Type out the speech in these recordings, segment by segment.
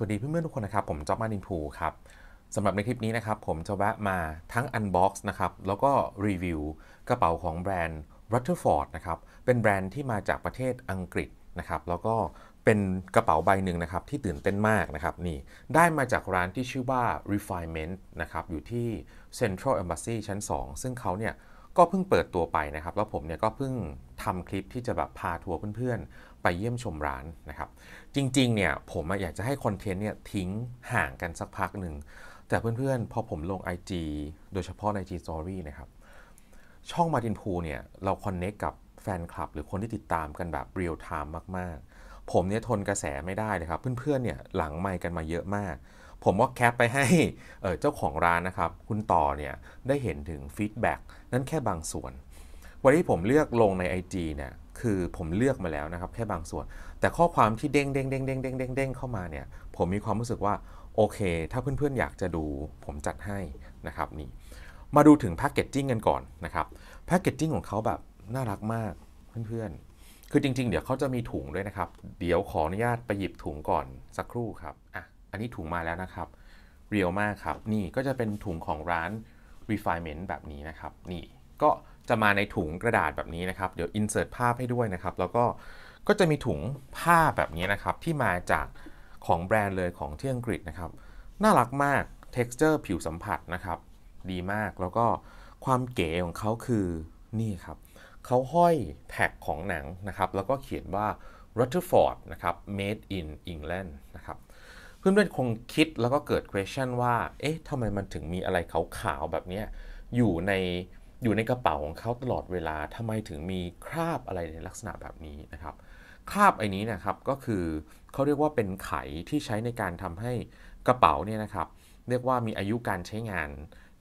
วัสดีเพื่อนๆทุกคนนะครับ ผม จอบมาดินพูครับสำหรับในคลิปนี้นะครับ ผมจะแวะมาทั้งอันบ็อกซ์นะครับ แล้วก็รีวิวกระเป๋าของแบรนด์ Rutherford นะครับ เป็นแบรนด์ที่มาจากประเทศอังกฤษนะครับ แล้วก็เป็นกระเป๋าใบหนึ่งนะครับ ที่ตื่นเต้นมากนะครับนี่ได้มาจากร้านที่ชื่อว่า Refinement นะครับ อยู่ที่ Central Embassy ชั้น 2 ซึ่งเขาเนี่ยก็เพิ่งเปิดตัวไปนะครับแล้วผมเนี่ยก็เพิ่งทำคลิปที่จะแบบพาทัวร์เพื่อนไปเยี่ยมชมร้านนะครับ จริงๆเนี่ยผมอยากจะให้คอนเทนต์เนี่ยทิ้งห่างกันสักพักหนึ่งแต่เพื่อนๆพอผมลง IG โดยเฉพาะใน IG Story นะครับช่องมาตินพูเนี่ยเราคอนเนคกับแฟนคลับ หรือคนที่ติดตามกันแบบเรียลไทม์มากๆ ผมเนี่ยทนกระแสไม่ได้เลยครับ เพื่อนๆเนี่ยหลังไมค์กันมาเยอะมาก ผมก็แคปไปให้เจ้าของร้านนะครับคุณต่อเนี่ยได้เห็นถึงฟีดแบ็กนั้นแค่บางส่วน วันที่ผมเลือกลงใน IG เนี่ยคือผมเลือกมาแล้วนะครับแค่บางส่วน แต่ข้อความที่เด้งเด้งเด้งเด้งเด้งเด้งเด้งเข้ามาเนี่ย ผมมีความรู้สึกว่า โอเค ถ้าเพื่อนๆอยากจะดู ผมจัดให้นะครับนี่ มาดูถึงแพคเกจจิ้งกันก่อนนะครับแพคเกจจิ้งของเขาแบบน่ารักมากเพื่อนๆ คือจริงๆ เดี๋ยวเขาจะมีถุงด้วยนะครับ เดี๋ยวขออนุญาตไปหยิบถุงก่อนสักครู่ครับอ่ะอันนี้ถุงมาแล้วนะครับ เรียวมากครับ นี่ก็จะเป็นถุงของร้าน refinement แบบนี้นะครับ นี่ก็จะมาในถุงกระดาษแบบนี้นะครับ เดี๋ยวอินเสิร์ตภาพให้ด้วยนะครับ แล้วก็ก็จะมีถุงผ้าแบบนี้นะครับที่มาจากของแบรนด์เลยของเที่ยงกฤษนะครับ น่ารักมาก texture ผิวสัมผัสนะครับ ดีมากแล้วก็ความเก๋ของเขาคือนี่ครับ เขาห้อยแท็กของหนังนะครับ แล้วก็เขียนว่า Rutherford นะครับ made in England นะครับเพื่อนๆคงคิดแล้วก็เกิด question ว่าเอ๊ะทำไมมันถึงมีอะไรขาวๆแบบนี้อยู่ในอยู่ในกระเป๋าของเขาตลอดเวลาทำไมถึงมีคราบอะไรในลักษณะแบบนี้นะครับ คราบไอ้นี้นะครับก็คือเขาเรียกว่าเป็นไขที่ใช้ในการทำให้กระเป๋าเนี่ยนะครับ เรียกว่ามีอายุการใช้งาน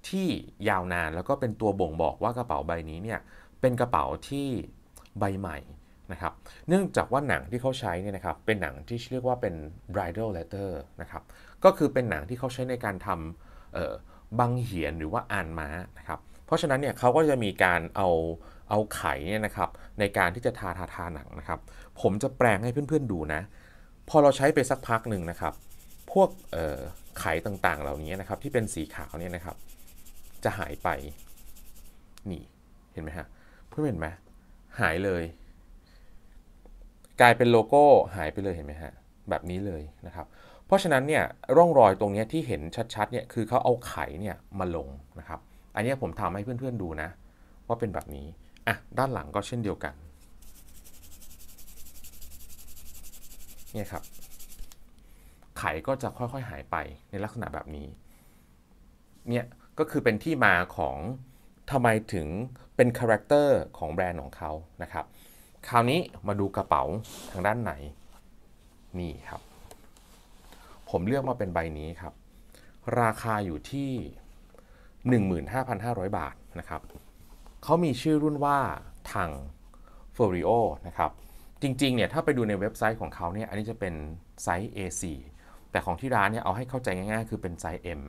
ที่ยาวนานแล้วก็เป็นตัวบ่งบอกว่ากระเป๋าใบนี้เนี่ยเป็นกระเป๋าที่ใบใหม่นะครับ เนื่องจากว่าหนังที่เขาใช้เนี่ยนะครับเป็นหนังที่เรียกว่าเป็น bridal letter นะครับ ก็คือเป็นหนังที่เขาใช้ในการทำบังเหียนหรือว่าอ่านม้านะครับเพราะฉะนั้นเนี่ยเขาก็จะมีการเอาเอาไข่เนี่ยนะครับ ในการที่จะทาทาทาหนังนะครับ ผมจะแปลงให้เพื่อน ๆดูนะ พอเราใช้ไปสักพักหนึ่งนะครับ พวกไข่ต่างๆเหล่านี้นะครับ ที่เป็นสีขาวเนี่ยนะครับ จะหายไป นี่ เห็นไหมฮะเพื่อนเห็นไหมหายเลย กลายเป็นโลโก้หายไปเลยเห็นไหมฮะแบบนี้เลยนะครับ เพราะฉะนั้นเนี่ยร่องรอยตรงนี้ที่เห็นชัดๆเนี่ยคือเขาเอาไข่เนี่ยมาลงนะครับอันนี้ผมทำให้เพื่อนๆดูนะ ว่าเป็นแบบนี้ อ่ะด้านหลังก็เช่นเดียวกันเนี่ยครับ ไขก็จะค่อยๆหายไปในลักษณะแบบนี้เนี่ยก็คือเป็นที่มาของทำไมถึงเป็นคาแรคเตอร์ของแบรนด์ของเขานะครับ คราวนี้มาดูกระเป๋าทางด้านไหน นี่ครับ ผมเลือกมาเป็นใบนี้ครับ ราคาอยู่ที่15,500 บาทนะครับเขามีชื่อรุ่นว่าทาง f u r i o นะครับ จริงๆเนี่ยถ้าไปดูในเว็บไซต์ของเขาเนี่ย อันนี้จะเป็นไซส์ A4 แต่ของที่ร้านเนี่ยเอาให้เข้าใจง่ายๆ คือเป็นไซส์ M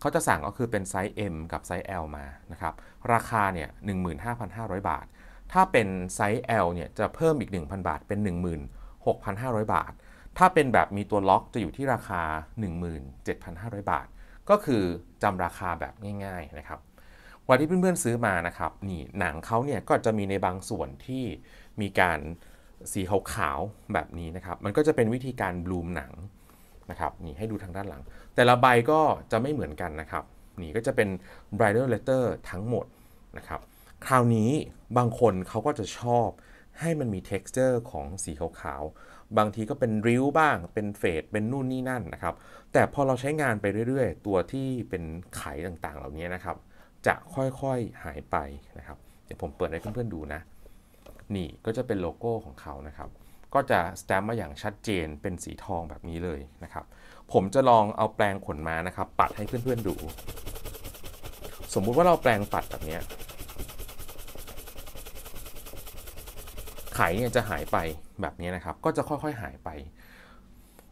เขาจะสั่งก็คือเป็นไซส์ M กับไซส์ L มา นะครับ ราคาเนี่ย15,500 บาท ถ้าเป็นไซส์ L เนี่ยจะเพิ่มอีก 1,000 บาท เป็น 16,500 บาท ถ้าเป็นแบบมีตัวล็อก จะอยู่ที่ราคา 17,500 บาทก็คือจำราคาแบบง่าย ๆ นะครับวันที่เพื่อนๆ ซื้อมานะครับนี่หนังเขาเนี่ยก็จะมีในบางส่วนที่มีการสีขาวๆแบบนี้นะครับ มันก็จะเป็นวิธีการบลูมหนังนะครับนี่ให้ดูทางด้านหลัง แต่ละใบก็จะไม่เหมือนกันนะครับนี่ก็จะเป็น bridal letter ทั้งหมดนะครับคราวนี้บางคนเขาก็จะชอบให้มันมี texture ของสีขาวๆบางทีก็เป็นริ้วบ้าง เป็นเฟด เป็นนู่นนี่นั่นนะครับ แต่พอเราใช้งานไปเรื่อยๆ ตัวที่เป็นไขต่างๆ เหล่านี้นะครับ จะค่อยๆหายไปนะครับ เดี๋ยวผมเปิดให้เพื่อนๆดูนะ นี่ก็จะเป็นโลโก้ของเขานะครับ ก็จะสแตมป์มาอย่างชัดเจน เป็นสีทองแบบนี้เลยนะครับ ผมจะลองเอาแปลงขนมานะครับ ปัดให้เพื่อนๆดู สมมุติว่าเราแปลงปัดแบบนี้ไขเนี่ยจะหายไปแบบนี้นะครับ ก็จะค่อยๆหายไป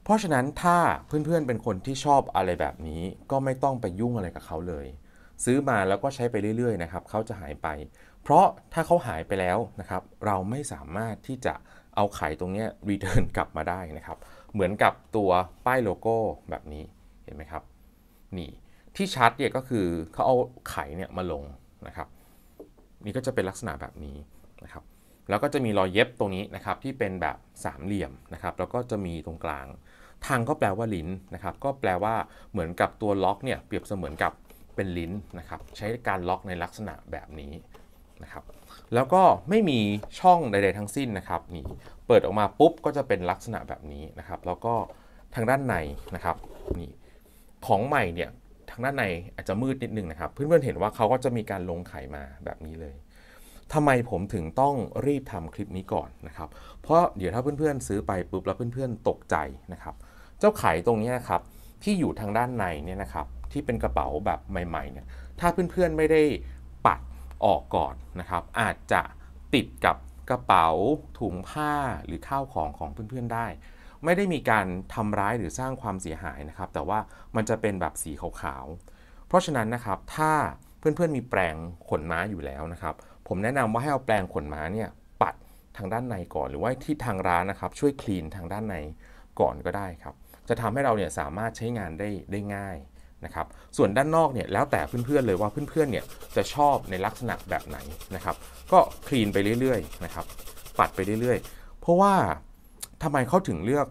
เพราะฉะนั้นถ้าเพื่อนๆเป็นคนที่ชอบอะไรแบบนี้ ก็ไม่ต้องไปยุ่งอะไรกับเขาเลย ซื้อมาแล้วก็ใช้ไปเรื่อยๆ นะครับ เขาจะหายไป เพราะถ้าเขาหายไปแล้วนะครับ เราไม่สามารถที่จะเอาไข่ตรงนี้รีเทิร์นกลับมาได้นะครับ เหมือนกับตัวป้ายโลโก้ แบบนี้ เห็นไหมครับ นี่ ที่ชัดเนี่ยก็คือเขาเอาไข่เนี่ยมาลงนะครับ นี่ก็จะเป็นลักษณะแบบนี้นะครับแล้วก็จะมีรอยเย็บตรงนี้นะครับที่เป็นแบบสามเหลี่ยมนะครับ แล้วก็จะมีตรงกลาง ทางก็แปลว่าลิ้นนะครับ ก็แปลว่าเหมือนกับตัวล็อกเนี่ยเปรียบเสมือนกับเป็นลิ้นนะครับ ใช้การล็อกในลักษณะแบบนี้นะครับแล้วก็ไม่มีช่องใดๆ ทั้งสิ้นนะครับนี่เปิดออกมาปุ๊บก็จะเป็นลักษณะแบบนี้นะครับ แล้วก็ทางด้านในนะครับนี่ของใหม่เนี่ยทางด้านในอาจจะมืดนิดนึงนะครับ เพื่อนๆเห็นว่าเขาก็จะมีการลงไขมาแบบนี้เลยทำไมผมถึงต้องรีบทำคลิปนี้ก่อนนะครับ เพราะเดี๋ยวถ้าเพื่อนๆ ซื้อไปปุ๊บแล้วเพื่อนๆ ตกใจนะครับ เจ้าไข่ตรงนี้นะครับที่อยู่ทางด้านในเนี่ยนะครับที่เป็นกระเป๋าแบบใหม่ ๆเนี่ยถ้าเพื่อนๆไม่ได้ปัดออกก่อนนะครับ อาจจะติดกับกระเป๋าถุงผ้าหรือข้าวของของเพื่อนๆได้ ไม่ได้มีการทำร้ายหรือสร้างความเสียหายนะครับ แต่ว่ามันจะเป็นแบบสีขาวๆ เพราะฉะนั้นนะครับถ้าเพื่อนๆมีแปรงขนม้าอยู่แล้วนะครับผมแนะนำว่าให้เอาแปลงขนม้าเนี่ยปัดทางด้านในก่อน หรือว่าที่ทางร้านนะครับช่วยคลีนทางด้านในก่อนก็ได้ครับจะทำให้เราเนี่ยสามารถใช้งานได้ได้ง่ายนะครับส่วนด้านนอกเนี่ยแล้วแต่เพื่อนๆเลยว่าเพื่อนๆเนี่ยจะชอบในลักษณะแบบไหนนะครับก็คลีนไปเรื่อยๆนะครับปัดไปเรื่อยๆเพราะว่าทำไมเขาถึงเลือก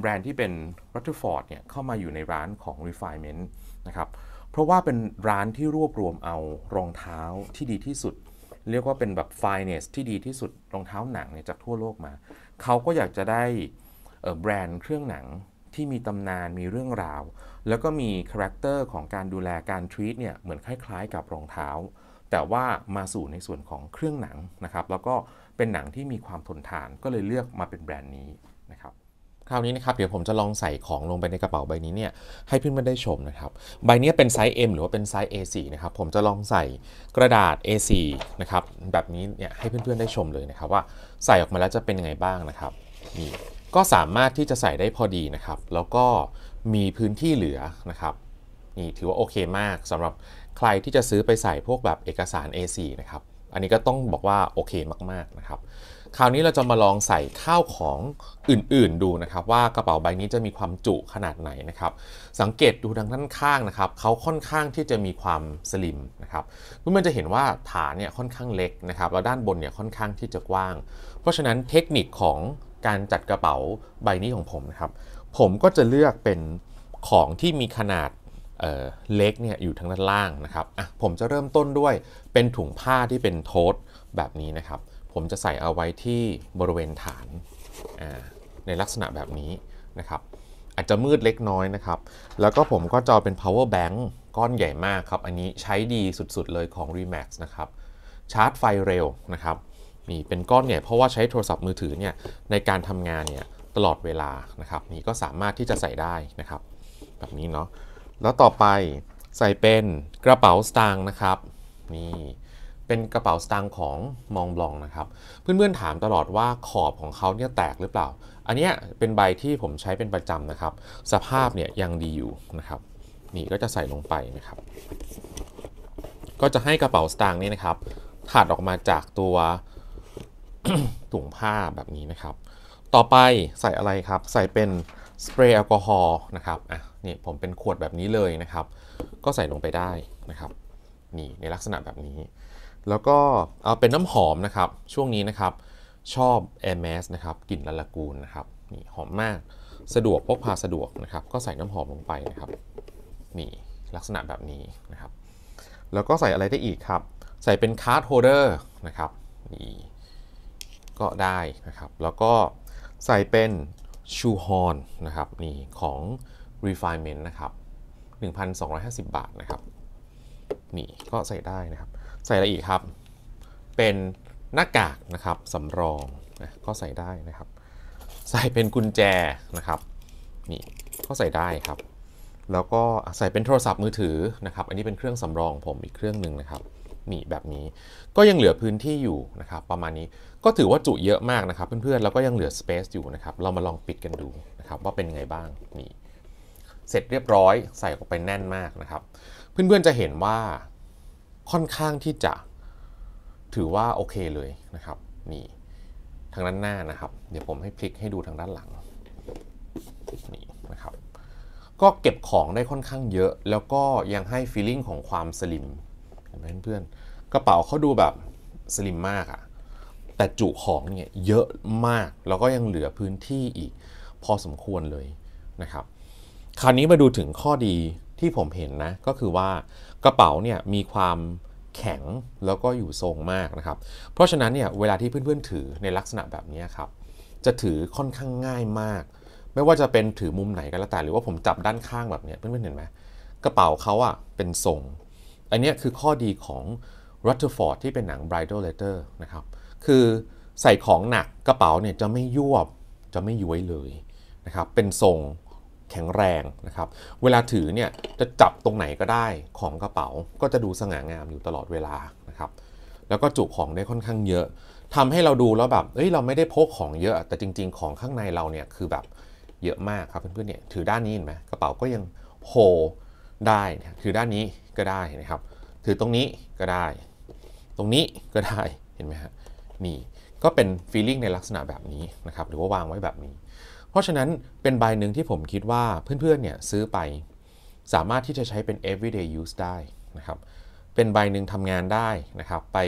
แบรนด์ที่เป็น r u t t e r f o r d เนี่ยเข้ามาอยู่ในร้านของ Refinement นะครับเพราะว่าเป็นร้านที่รวบรวมเอารองเท้าที่ดีที่สุดเรียกว่าเป็นแบบไฟเนสที่ดีที่สุดรองเท้าหนังเนี่ยจากทั่วโลกมา เขาก็อยากจะได้แบรนด์เครื่องหนังที่มีตำนานมีเรื่องราว แล้วก็มีคาแรคเตอร์ของการดูแลการทรีตเนี่ยเหมือนคล้ายๆกับรองเท้า แต่ว่ามาสู่ในส่วนของเครื่องหนังนะครับ แล้วก็เป็นหนังที่มีความทนทานก็เลยเลือกมาเป็นแบรนด์นี้นะครับคราวนี้นะครับเดี๋ยวผมจะลองใส่ของลงไปในกระเป๋าใบนี้เนี่ยให้เพื่อนๆได้ชมนะครับ ใบนี้เป็นไซส์ M หรือว่าเป็นไซส์ A4 นะครับ ผมจะลองใส่กระดาษ A4 นะครับ แบบนี้เนี่ยให้เพื่อนๆได้ชมเลยนะครับ ว่าใส่ออกมาแล้วจะเป็นยังไงบ้างนะครับนี่ก็สามารถที่จะใส่ได้พอดีนะครับ แล้วก็มีพื้นที่เหลือนะครับนี่ถือว่าโอเคมากสำหรับใครที่จะซื้อไปใส่พวกแบบเอกสาร A4 นะครับอันนี้ก็ต้องบอกว่า โอเคมากๆนะครับ คราวนี้เราจะมาลองใส่ข้าวของอื่นๆดูนะครับ ว่ากระเป๋าใบนี้จะมีความจุขนาดไหนนะครับ สังเกตดูทางด้านข้างนะครับเขาค่อนข้างที่จะมีความสลิมนะครับเพื่อนๆจะเห็นว่าฐานเนี่ยค่อนข้างเล็กนะครับ แล้วด้านบนเนี่ยค่อนข้างที่จะกว้าง เพราะฉะนั้นเทคนิคของการจัดกระเป๋าใบนี้ของผมนะครับผมก็จะเลือกเป็นของที่มีขนาดเล็กเนี่ยอยู่ทางด้านล่างนะครับ อ่ะผมจะเริ่มต้นด้วยเป็นถุงผ้าที่เป็นโทสแบบนี้นะครับ ผมจะใส่เอาไว้ที่บริเวณฐานในลักษณะแบบนี้นะครับ อาจจะมืดเล็กน้อยนะครับ แล้วก็ผมก็จะเป็น power bank ก้อนใหญ่มากครับ อันนี้ใช้ดีสุด ๆเลยของ Remax นะครับชาร์จไฟเร็วนะครับนี่เป็นก้อนใหญ่เพราะว่าใช้โทรศัพท์มือถือเนี่ยในการทำงานเนี่ยตลอดเวลานะครับนี่ก็สามารถที่จะใส่ได้นะครับ แบบนี้เนาะแล้วต่อไปใส่เป็นกระเป๋าสตางค์นะครับ นี่เป็นกระเป๋าสตางค์ของมองบลองนะครับ เพื่อนๆถามตลอดว่าขอบของเขาเนี่ยแตกหรือเปล่า อันเนี้ยเป็นใบที่ผมใช้เป็นประจำนะครับ สภาพเนี่ยยังดีอยู่นะครับ นี่ก็จะใส่ลงไปนะครับ ก็จะให้กระเป๋าสตางค์นี่นะครับถัดออกมาจากตัวถุงผ้าแบบนี้นะครับ ต่อไปใส่อะไรครับใส่เป็นสเปรย์แอลกอฮอล์นะครับอ่ะนี่ผมเป็นขวดแบบนี้เลยนะครับ ก็ใส่ลงไปได้นะครับ นี่ในลักษณะแบบนี้ แล้วก็เอาเป็นน้ำหอมนะครับ ช่วงนี้นะครับ ชอบ m s นะครับกลิ่นละละกูลนะครับ นี่หอมมาก สะดวกพกพาสะดวกนะครับ ก็ใส่น้ำหอมลงไปนะครับ นี่ลักษณะแบบนี้นะครับ แล้วก็ใส่อะไรได้อีกครับ ใส่เป็นคาร์ดโฮเดอร์นะครับ นี่ก็ได้นะครับ แล้วก็ใส่เป็นชูฮอนนะครับ นี่ของ refinement นะครับ1,250 บาทนะครับ นี่ ก็ใส่ได้นะครับ ใส่อะไรอีกครับ เป็นหน้ากากนะครับ สำรองนะก็ใส่ได้นะครับ ใส่เป็นกุญแจนะครับ นี่ ก็ใส่ได้ครับ แล้วก็ใส่เป็นโทรศัพท์มือถือนะครับ อันนี้เป็นเครื่องสำรองผมอีกเครื่องหนึ่งนะครับ นี่แบบนี้ ก็ยังเหลือพื้นที่อยู่นะครับ ประมาณนี้ ก็ถือว่าจุเยอะมากนะครับเพื่อนๆแล้วก็ยังเหลือสเปซอยู่นะครับ เรามาลองปิดกันดูนะครับว่าเป็นไงบ้างนี่เสร็จเรียบร้อยใส่ออกไปแน่นมากนะครับ เพื่อนๆ จะเห็นว่าค่อนข้างที่จะถือว่าโอเคเลยนะครับ นี่ ทางด้านหน้านะครับ เดี๋ยวผมให้พลิกให้ดูทางด้านหลังนี่นะครับ ก็เก็บของได้ค่อนข้างเยอะ แล้วก็ยังให้ฟีลลิ่งของความสลิมเห็นไหมเพื่อนๆกระเป๋าเขาดูแบบสลิมมากอะแต่จุของเนี่ยเยอะมาก แล้วก็ยังเหลือพื้นที่อีกพอสมควรเลยนะครับคราวนี้มาดูถึงข้อดีที่ผมเห็นนะ ก็คือว่ากระเป๋าเนี่ยมีความแข็งแล้วก็อยู่ทรงมากนะครับ เพราะฉะนั้นเนี่ยเวลาที่เพื่อนๆถือในลักษณะแบบนี้ครับจะถือค่อนข้างง่ายมาก ไม่ว่าจะเป็นถือมุมไหนก็แล้วแต่หรือว่าผมจับด้านข้างแบบนี้เพื่อนๆเห็นไหมกระเป๋าเขาอะเป็นทรง อันนี้คือข้อดีของ Rutherford ที่เป็นหนัง Bridal Letter นะครับคือใส่ของหนักกระเป๋าเนี่ยจะไม่ยวบ จะไม่ย้วยเลยนะครับเป็นทรงแข็งแรงนะครับ เวลาถือเนี่ยจะจับตรงไหนก็ได้ของกระเป๋าก็จะดูสง่างามอยู่ตลอดเวลานะครับ แล้วก็จุของได้ค่อนข้างเยอะ ทำให้เราดูแล้วแบบเอ้ยเราไม่ได้พกของเยอะ แต่จริง ๆของข้างในเราเนี่ยคือแบบเยอะมากครับเพื่อนๆเนี่ยถือด้านนี้เห็นไหมกระเป๋าก็ยังโผล่ได้ถือด้านนี้ก็ได้นะครับถือตรงนี้ก็ได้ ตรงนี้ก็ได้เห็นไหมฮะนี่ก็เป็นฟีลลิ่งในลักษณะแบบนี้นะครับหรือว่าวางไว้แบบนี้ราะฉะนั้นเป็นใบหนึ่งที่ผมคิดว่าเพื่อนๆเนี่ยซื้อไปสามารถที่จะใช้เป็น everyday use ได้นะครับเป็นใบหนึ่งทำงานได้นะครับไป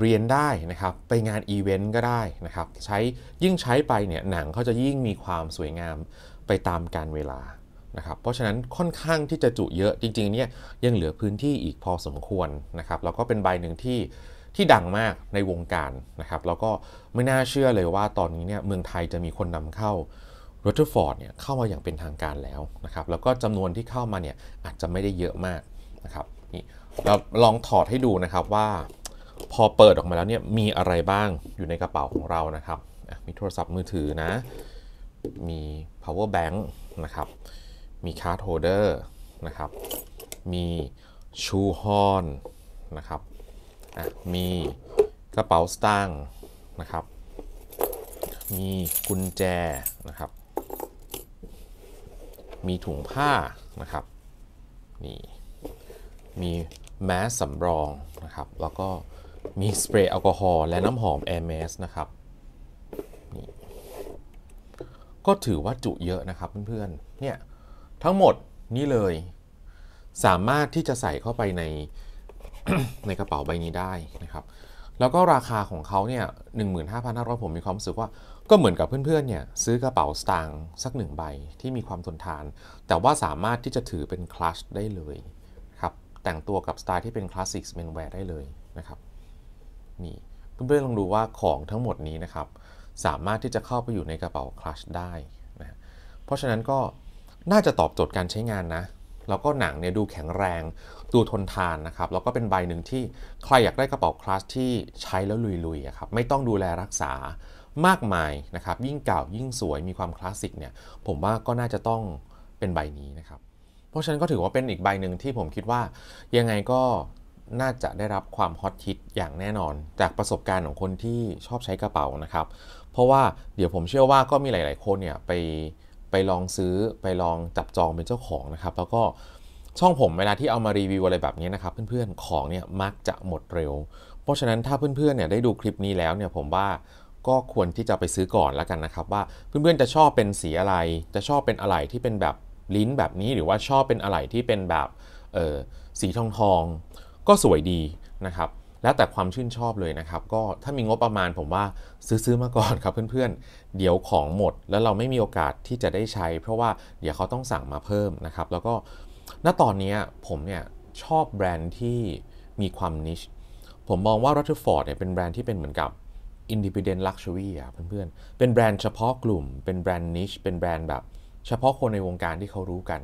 เรียนได้นะครับไปงานอีเวนต์ก็ได้นะครับใช้ยิ่งใช้ไปเนี่ยหนังเขาจะยิ่งมีความสวยงามไปตามการเวลานะครับเพราะฉะนั้นค่อนข้างที่จะจุเยอะจริงๆเนี่ยยังเหลือพื้นที่อีกพอสมควรนะครับแล้วก็เป็นใบหนึ่งที่ที่ดังมากในวงการนะครับแล้วก็ไม่น่าเชื่อเลยว่าตอนนี้เนี่ยเมืองไทยจะมีคนนำเข้าัรเทอร์ฟอร์ดเนี่ยเข้ามาอย่างเป็นทางการแล้วนะครับ แล้วก็จำนวนที่เข้ามาเนี่ยอาจจะไม่ได้เยอะมากนะครับนี่เราลองถอดให้ดูนะครับว่า พอเปิดออกมาแล้วเนี่ยมีอะไรบ้างอยู่ในกระเป๋าของเรานะครับ มีโทรศัพท์มือถือนะ มี power bank นะครับมี card holder นะครับมีชูฮอนนะครับมีกระเป๋าสตางค์นะครับ มีกุญแจนะครับมีถุงผ้านะครับนี่มีแมสสำรองนะครับ แล้วก็มีสเปรย์แอลกอฮอล์และน้ำหอมอร์เมสนะครับ นี่ ก็ถือว่าจุเยอะนะครับเพื่อนๆเนี่ยทั้งหมดนี่เลยสามารถที่จะใส่เข้าไปในในกระเป๋าใบนี้ได้นะครับแล้วก็ราคาของเขาเนี่ยหนึ่งหมื่นห้าพันห้าร้อยผมมีความรู้สึกว่า ก็เหมือนกับเพื่อนๆ เนี่ย ซื้อกระเป๋าสตางค์สักหนึ่งใบที่มีความทนทาน แต่ว่าสามารถที่จะถือเป็นคลัชได้เลย ครับ แต่งตัวกับสไตล์ที่เป็นคลาสสิกเมนแวร์ได้เลยนะครับนี่เพื่อนๆ ลองดูว่าของทั้งหมดนี้นะครับ สามารถที่จะเข้าไปอยู่ในกระเป๋าคลัชได้นะ เพราะฉะนั้นก็น่าจะตอบโจทย์การใช้งานนะแล้วก็หนังเนี่ยดูแข็งแรงดูทนทานนะครับแล้วก็เป็นใบหนึ่งที่ ใครอยากได้กระเป๋าคลาสที่ใช้แล้วลุยๆครับไม่ต้องดูแลรักษามากมายนะครับยิ่งเก่ายิ่งสวยมีความคลาสสิกเนี่ยผมว่าก็น่าจะต้องเป็นใบนี้นะครับ เพราะฉะนั้นก็ถือว่าเป็นอีกใบหนึ่งที่ผมคิดว่ายังไงก็น่าจะได้รับความฮอตฮิตอย่างแน่นอน จากประสบการณ์ของคนที่ชอบใช้กระเป๋านะครับเพราะว่าเดี๋ยวผมเชื่อว่าก็มีหลายๆคนเนี่ยไปไปลองซื้อไปลองจับจองเป็นเจ้าของนะครับ แล้วก็ช่องผมเวลาที่เอามารีวิวอะไรแบบนี้นะครับเพื่อนๆของเนี่ยมักจะหมดเร็ว เพราะฉะนั้นถ้าเพื่อนๆเนี่ยได้ดูคลิปนี้แล้วเนี่ยผมว่าก็ควรที่จะไปซื้อก่อนแล้วกันนะครับ ว่าเพื่อนๆ จะชอบเป็นสีอะไร จะชอบเป็นอะไรที่เป็นแบบลิ้นแบบนี้ หรือว่าชอบเป็นอะไรที่เป็นแบบสีทองทอง ก็สวยดีนะครับแล้วแต่ความชื่นชอบเลยนะครับก็ถ้ามีงบประมาณผมว่าซื้อๆมาก่อนครับเพื่อนๆ เดี๋ยวของหมดแล้วเราไม่มีโอกาสที่จะได้ใช้ เพราะว่าเดี๋ยวเขาต้องสั่งมาเพิ่มนะครับแล้วก็ณตอนนี้ผมเนี่ยชอบแบรนด์ที่มีความนิช ผมมองว่าเทอร์ฟอร์ดเนี่ยเป็นแบรนด์ที่เป็นเหมือนกับอิดิพ e ดเดนลักชัวรี่อ่ะเพื่อนๆเป็นแบรนด์เฉพาะกลุ่มเป็นแบรนด์นิชเป็นแบรนด์แบบเฉพาะคนในวงการที่เขารู้กัน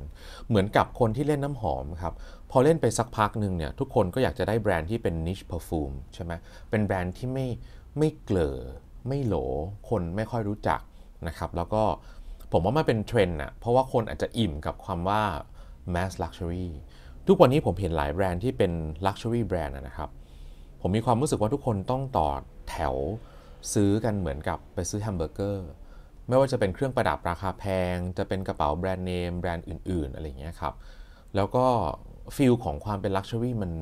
เหมือนกับคนที่เล่นน้ำหอมครับ พอเล่นไปสักพักหนึ่งเนี่ยทุกคนก็อยากจะได้แบรนด์ที่เป็นนิชเพอร์ฟูมใช่ไหมเป็นแบรนด์ที่ไม่ไม่เกลอไม่โหล คนไม่ค่อยรู้จักนะครับแล้วก็ผมว่ามันเป็นเทรนด์อะเพราะว่าคนอาจจะอิ่มกับความว่า mass luxury ทุกวันนี้ผมเห็นหลายแบรนด์ที่เป็น luxury แบรนด์นะครับผมมีความรู้สึกว่าทุกคนต้องต่อแถวซื้อกันเหมือนกับไปซื้อแฮมเบอร์เกอร์ไม่ว่าจะเป็นเครื่องประดับราคาแพง จะเป็นกระเป๋าแบรนด์เนม แบรนด์อื่นๆ อะไรเงี้ยครับ แล้วก็ฟิลของความเป็นลักชัวรี่มัน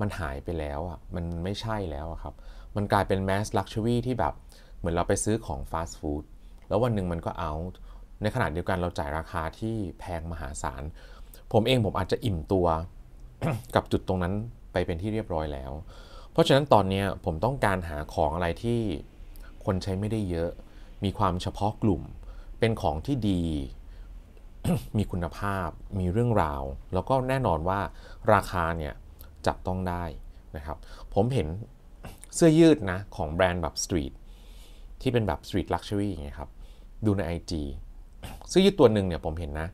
มันหายไปแล้วอ่ะ มันไม่ใช่แล้วครับ มันกลายเป็นแมสลักชัวรี่ที่แบบ เหมือนเราไปซื้อของฟาสต์ฟู้ด แล้ววันหนึ่งมันก็เอา ในขณะเดียวกันเราจ่ายราคาที่แพงมหาศาล ผมเองผมอาจจะอิ่มตัวกับจุดตรงนั้นไปเป็นที่เรียบร้อยแล้ว เพราะฉะนั้นตอนนี้ผมต้องการหาของอะไรที่คนใช้ไม่ได้เยอะมีความเฉพาะกลุ่ม เป็นของที่ดี มีคุณภาพ มีเรื่องราว แล้วก็แน่นอนว่าราคาเนี่ยจับต้องได้นะครับ ผมเห็นเสื้อยืดนะของแบรนด์แบบสตรีทที่เป็นแบบสตรีทลักชัวรี่อย่างเงี้ยครับดูใน IG เสื้อยืดตัวหนึ่งเนี่ยผมเห็นนะ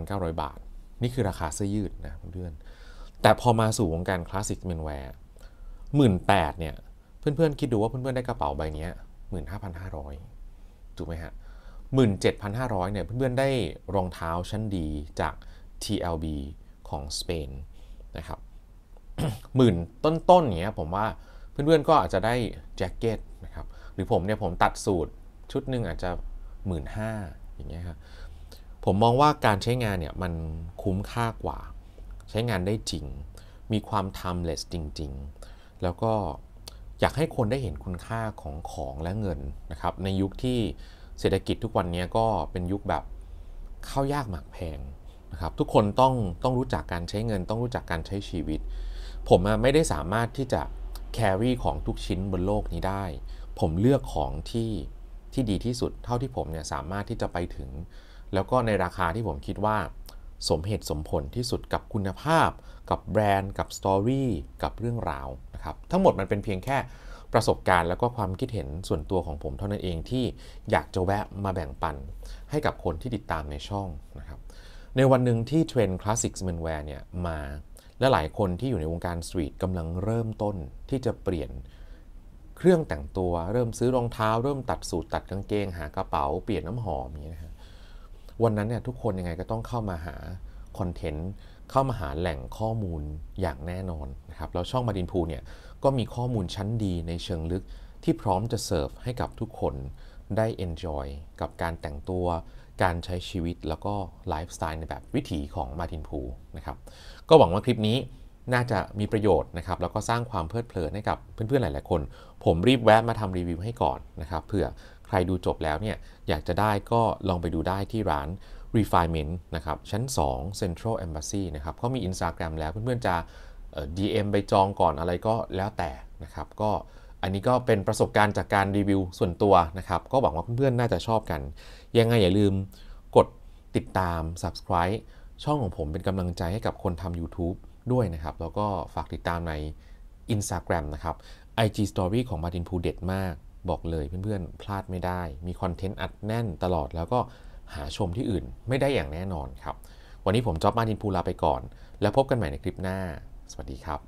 18,900 บาท นี่คือราคาเสื้อยืดนะเพื่อนแต่พอมาสู่วงการคลาสสิกเมนแวร์หมื่นแปดเนี่ย เพื่อนๆคิดดูว่าเพื่อนๆได้กระเป๋าใบนี้15,500ถูกไหมฮะ17,500 เนี่ย เพื่อนๆได้รองเท้าชั้นดีจาก TLB ของสเปนนะครับหมื่นต้นๆ อย่างเงี้ยผมว่า เพื่อนๆก็อาจจะได้แจ็คเก็ตนะครับ หรือผมเนี่ย ผมตัดสูตรชุดหนึ่งอาจจะ 1 5ื่นอย่างเงี้ยครับ ผมมองว่าการใช้งานเนี่ย มันคุ้มค่ากว่า ใช้งานได้จริง มีความ timeless จริงๆ แล้วก็อยากให้คนได้เห็นคุณค่าของของและเงินนะครับ ในยุคที่เศรษฐกิจทุกวันนี้ก็เป็นยุคแบบเข้ายากหมากแพงนะครับทุกคนต้องต้องรู้จักการใช้เงิน ต้องรู้จักการใช้ชีวิต ผมไม่ได้สามารถที่จะแครี่ของทุกชิ้นบนโลกนี้ได้ ผมเลือกของที่ที่ดีที่สุดเท่าที่ผมเนี่ยสามารถที่จะไปถึง แล้วก็ในราคาที่ผมคิดว่าสมเหตุสมผลที่สุดกับคุณภาพกับแบรนด์กับสตอรี่กับเรื่องราวนะครับ ทั้งหมดมันเป็นเพียงแค่ประสบการณ์แล้วก็ความคิดเห็นส่วนตัวของผมเท่านั้นเองที่อยากจะแวะมาแบ่งปันให้กับคนที่ติดตามในช่องนะครับ ในวันหนึ่งที่เทรนด์คลาสสิกสมนแวร์เนี่ยมาและหลายคนที่อยู่ในวงการสตรีทกำลังเริ่มต้นที่จะเปลี่ยนเครื่องแต่งตัว เริ่มซื้อรองเท้า เริ่มตัดสูตรตัดกางเกงหากระเป๋าเปลี่ยนน้ำหอมนี้นะะวันนั้นเนี่ยทุกคนยังไงก็ต้องเข้ามาหาคอนเทนต์ เข้ามาหาแหล่งข้อมูลอย่างแน่นอนนะครับแล้วช่องมาดินพูเนี่ยก็มีข้อมูลชั้นดีในเชิงลึก ที่พร้อมจะเสิร์ฟให้กับทุกคนได้ enjoy กับการแต่งตัวการใช้ชีวิตแล้วก็ไลฟ์สไตล์ในแบบวิถีของมาตินพูนะครับก็หวังว่าคลิปนี้น่าจะมีประโยชน์นะครับแล้วก็สร้างความเพลิดเพลินให้กับเพื่อนๆหลายๆคน ผมรีบแวะมาทำรีวิวให้ก่อนนะครับเผื่อใครดูจบแล้วเนี่ย อยากจะได้ก็ลองไปดูได้ที่ร้าน Refinement นะครับชั้น 2 Central Embassy นะครับเขามี Instagram แล้วเพื่อนๆจะ DM ไปจองก่อนอะไรก็แล้วแต่นะครับ ก็อันนี้ก็เป็นประสบการณ์จากการรีวิวส่วนตัวนะครับ ก็หวังว่าเพื่อนๆ น่าจะชอบกัน ยังไงอย่าลืมกดติดตาม subscribe ช่องของผมเป็นกำลังใจให้กับคนทำ YouTube ด้วยนะครับ แล้วก็ฝากติดตามใน Instagram นะครับ IG Story ของ Martin p u d e t มากบอกเลยเพื่อนๆ พลาดไม่ได้ มีคอนเทนต์อัดแน่นตลอด แล้วก็หาชมที่อื่นไม่ได้อย่างแน่นอนครับ วันนี้ผมจอบมาดินภูลาไปก่อน แล้วพบกันใหม่ในคลิปหน้าสวัสดีครับ